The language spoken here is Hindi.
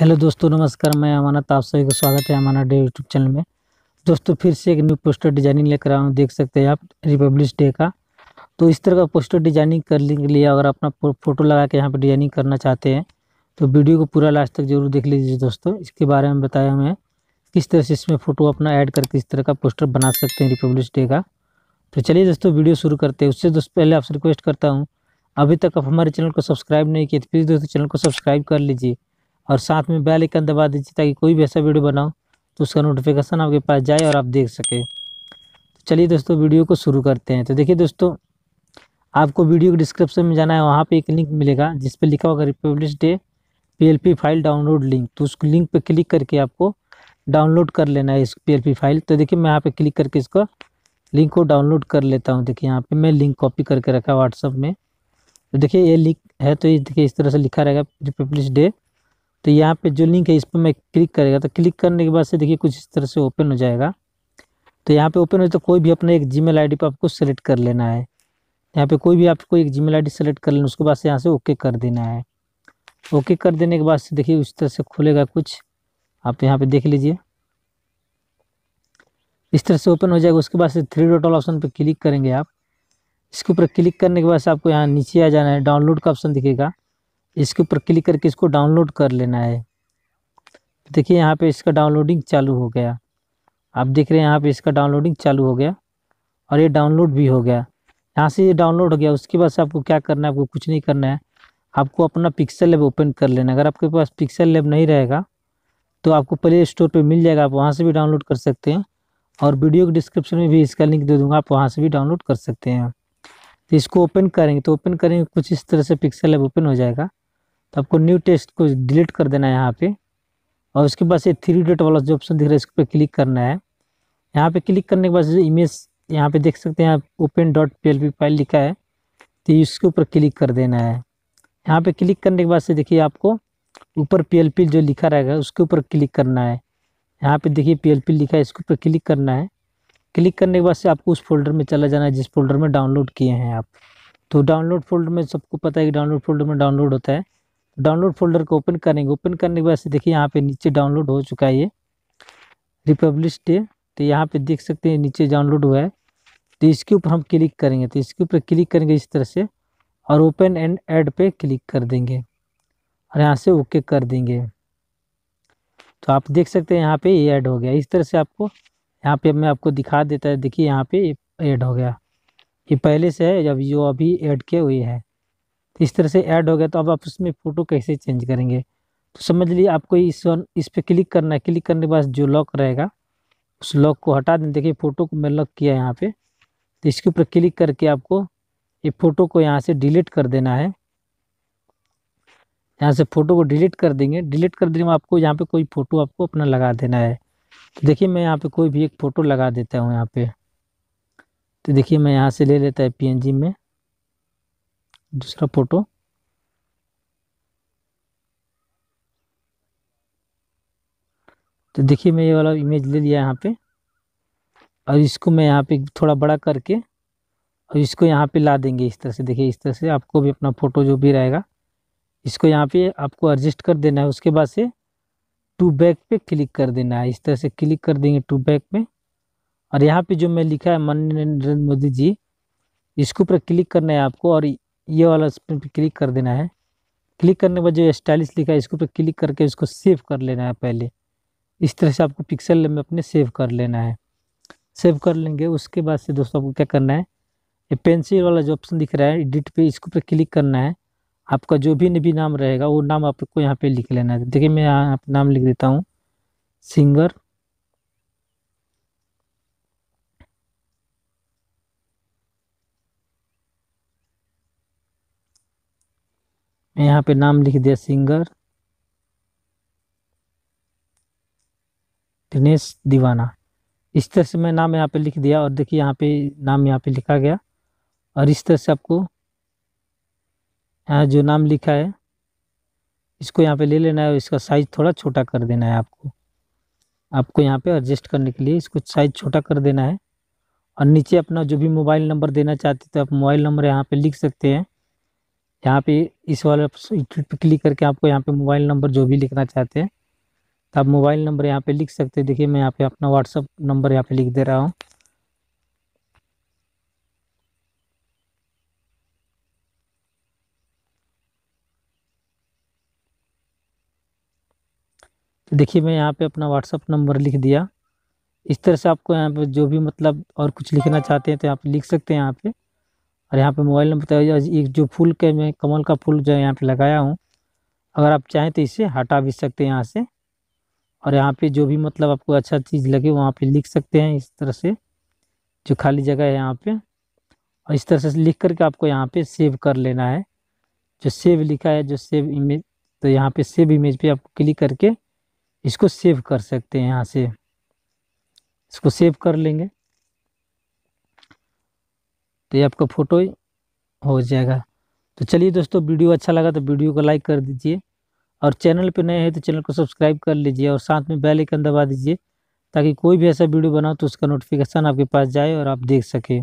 हेलो दोस्तों नमस्कार मैं अमानत आप सभी का स्वागत है अमाना डे यूट्यूब चैनल में दोस्तों फिर से एक न्यू पोस्टर डिजाइनिंग लेकर आया हूँ देख सकते हैं आप रिपब्लिक डे का तो इस तरह का पोस्टर डिजाइनिंग करने के लिए अगर अपना फोटो लगा के यहाँ पर डिजाइनिंग करना चाहते हैं तो वीडियो को पूरा लास्ट तक जरूर देख लीजिए दोस्तों इसके बारे में बताया हमें किस तरह से इसमें फ़ोटो अपना ऐड करके इस तरह का पोस्टर बना सकते हैं रिपब्लिक डे का तो चलिए दोस्तों वीडियो शुरू करते हैं उससे दोस्तों पहले आपसे रिक्वेस्ट करता हूँ अभी तक आप हमारे चैनल को सब्सक्राइब नहीं किए तो प्लीज़ दोस्तों चैनल को सब्सक्राइब कर लीजिए और साथ में बेल आइकन दबा दीजिए ताकि कोई भी ऐसा वीडियो बनाओ तो उसका नोटिफिकेशन आपके पास जाए और आप देख सकें तो चलिए दोस्तों वीडियो को शुरू करते हैं तो देखिए दोस्तों आपको वीडियो के डिस्क्रिप्शन में जाना है वहाँ पे एक लिंक मिलेगा जिस पर लिखा होगा Republic Day P file download link तो उस लिंक पर क्लिक करके आपको डाउनलोड कर लेना है इस पी फाइल तो देखिए मैं यहाँ पर क्लिक करके इसको लिंक को डाउनलोड कर लेता हूँ देखिए यहाँ पे मैं लिंक कॉपी करके रखा व्हाट्सअप में तो देखिए ये लिंक है तो ये देखिए इस तरह से लिखा रहेगा रिपब्लिक डे तो यहाँ पे जो लिंक है इस पर मैं क्लिक करेगा तो क्लिक करने के बाद से देखिए कुछ इस तरह से ओपन हो जाएगा तो यहाँ पे ओपन हो तो कोई भी अपना एक जी मेल पर आपको सेलेक्ट कर लेना है यहाँ पे कोई भी आपको एक जी मेल आई सेलेक्ट कर लेना उसके बाद से यहाँ से ओके कर देना है ओके कर देने के बाद से देखिए उस तरह से खुलेगा कुछ आप तो यहाँ पर देख लीजिए इस तरह से ओपन हो जाएगा उसके बाद से थ्री डॉट वाला ऑप्शन पर क्लिक करेंगे आप इसके ऊपर क्लिक करने के बाद से आपको यहाँ नीचे आ जाना है डाउनलोड का ऑप्शन दिखेगा इसके ऊपर क्लिक करके इसको डाउनलोड कर लेना है देखिए यहाँ पे इसका डाउनलोडिंग चालू हो गया आप देख रहे हैं यहाँ पे इसका डाउनलोडिंग चालू हो गया और ये डाउनलोड भी हो गया यहाँ से ये डाउनलोड हो गया उसके बाद से आपको क्या करना है आपको कुछ नहीं करना है आपको अपना पिक्सल लेब ओपन कर लेना अगर आपके पास पिक्सल लेब नहीं रहेगा तो आपको प्ले स्टोर पर मिल जाएगा आप वहाँ से भी डाउनलोड कर सकते हैं और वीडियो के डिस्क्रिप्शन में भी इसका लिंक दे दूँगा आप वहाँ से भी डाउनलोड कर सकते हैं तो इसको ओपन करेंगे तो ओपन करेंगे कुछ इस तरह से पिक्सल अब ओपन हो जाएगा तो आपको न्यू टेस्ट को डिलीट कर देना है यहाँ पे और उसके बाद से थ्री डेट वाला जो ऑप्शन दिख रहा है इस पर क्लिक करना है यहाँ पे क्लिक करने के बाद जो इमेज यहाँ पे देख सकते हैं आप ओपन डॉट पी फाइल लिखा है तो इसके ऊपर क्लिक कर देना है यहाँ पे क्लिक करने के बाद से देखिए आपको ऊपर पी जो लिखा रहेगा उसके ऊपर क्लिक करना है यहाँ पे देखिए पी लिखा है इसके ऊपर क्लिक करना है क्लिक करने के बाद से आपको उस फोल्डर में चला जाना है जिस फोल्डर में डाउनलोड किए हैं आप तो डाउनलोड फोल्डर में सबको पता है कि डाउनलोड फोल्डर में डाउनलोड होता है डाउनलोड फोल्डर को ओपन करेंगे ओपन करने के बाद से देखिए यहाँ पे नीचे डाउनलोड हो चुका है ये रिपब्लिश डे तो यहाँ पे देख सकते हैं नीचे डाउनलोड हुआ है तो इसके ऊपर हम क्लिक करेंगे तो इसके ऊपर क्लिक करेंगे इस तरह से और ओपन एंड ऐड पे क्लिक कर देंगे और यहाँ से ओके कर देंगे तो आप देख सकते हैं यहाँ पे ये ऐड हो गया इस तरह से आपको यहाँ पे मैं आपको दिखा देता है देखिए यहाँ पे ऐड हो गया ये पहले से है जब जो अभी ऐड किए हुए है तो इस तरह से ऐड हो गया तो अब आप उसमें फ़ोटो कैसे चेंज करेंगे तो समझ लीजिए आपको इस वन इस पर क्लिक करना है क्लिक करने के बाद जो लॉक रहेगा उस लॉक को हटा दें देखिए फ़ोटो को मैं लॉक किया यहाँ पर तो इसके ऊपर क्लिक करके आपको ये फ़ोटो को यहाँ से डिलीट कर देना है यहाँ से फ़ोटो को डिलीट कर देंगे डिलीट कर देने में आपको यहाँ पे कोई फ़ोटो आपको अपना लगा देना है तो देखिए मैं यहाँ पे कोई भी एक फ़ोटो लगा देता हूँ यहाँ पे तो देखिए मैं यहाँ से ले लेता है पीएनजी में दूसरा फ़ोटो तो देखिए मैं ये वाला इमेज ले लिया यहाँ पे और इसको मैं यहाँ पे थोड़ा बड़ा करके और इसको यहाँ पे ला देंगे इस तरह से देखिए इस तरह से आपको भी अपना फ़ोटो जो भी रहेगा इसको यहाँ पे आपको एडजस्ट कर देना है उसके बाद से टू बैक पे क्लिक कर देना है इस तरह से क्लिक कर देंगे टू बैक में और यहाँ पे जो मैं लिखा है माननीय नरेंद्र मोदी जी इसके ऊपर क्लिक करना है आपको और ये वाला स्क्रीन पर क्लिक कर देना है क्लिक करने के बाद जो स्टाइलिश लिखा है इसके ऊपर क्लिक करके इसको सेव कर लेना है पहले इस तरह से आपको पिक्सल में अपने सेव कर लेना है सेव कर लेंगे उसके बाद से दोस्तों आपको क्या करना है ये पेंसिल वाला जो ऑप्शन दिख रहा है एडिट पे इसके ऊपर क्लिक करना है आपका जो भी भी नाम रहेगा वो नाम आपको यहाँ पे लिख लेना है देखिए मैं यहाँ आप नाम लिख देता हूँ सिंगर मैं यहाँ पे नाम लिख दिया सिंगर दिनेश दीवाना इस तरह से मैं नाम यहाँ पे लिख दिया और देखिए यहाँ पे नाम यहाँ पे लिखा गया और इस तरह से आपको यहाँ जो नाम लिखा है इसको यहाँ पे ले लेना है और इसका साइज़ थोड़ा छोटा कर देना है आपको आपको यहाँ पे एडजस्ट करने के लिए इसको साइज़ छोटा कर देना है और नीचे अपना जो भी मोबाइल नंबर देना चाहते तो आप मोबाइल नंबर यहाँ पे लिख सकते हैं यहाँ पे इस वाले पे क्लिक करके आपको यहाँ पे मोबाइल नंबर जो भी लिखना चाहते हैं तो आप मोबाइल नंबर यहाँ पे लिख सकते हैं देखिए मैं यहाँ पे अपना व्हाट्सअप नंबर यहाँ पे लिख दे रहा हूँ तो देखिए मैं यहाँ पे अपना व्हाट्सअप नंबर लिख दिया इस तरह से आपको यहाँ पे जो भी मतलब और कुछ लिखना चाहते हैं तो यहाँ पे लिख सकते हैं यहाँ पे और यहाँ पे मोबाइल नंबर बताया एक जो फूल के मैं कमल का फूल जो यहाँ पे लगाया हूँ अगर आप चाहें तो इसे हटा भी सकते हैं यहाँ से और यहाँ पे जो भी मतलब आपको अच्छा चीज़ लगे वहाँ पे लिख सकते हैं इस तरह से जो खाली जगह है यहाँ पे और इस तरह से लिख करके आपको यहाँ पे सेव कर लेना है जो सेव लिखा है जो सेव इमेज तो यहाँ पे सेव इमेज पे आपको क्लिक करके इसको सेव कर सकते हैं यहाँ से इसको सेव कर लेंगे तो ये आपका फ़ोटो हो जाएगा तो चलिए दोस्तों वीडियो अच्छा लगा तो वीडियो को लाइक कर दीजिए और चैनल पर नए हैं तो चैनल को सब्सक्राइब कर लीजिए और साथ में बेल आइकन दबा दीजिए ताकि कोई भी ऐसा वीडियो बनाओ तो उसका नोटिफिकेशन आपके पास जाए और आप देख सकें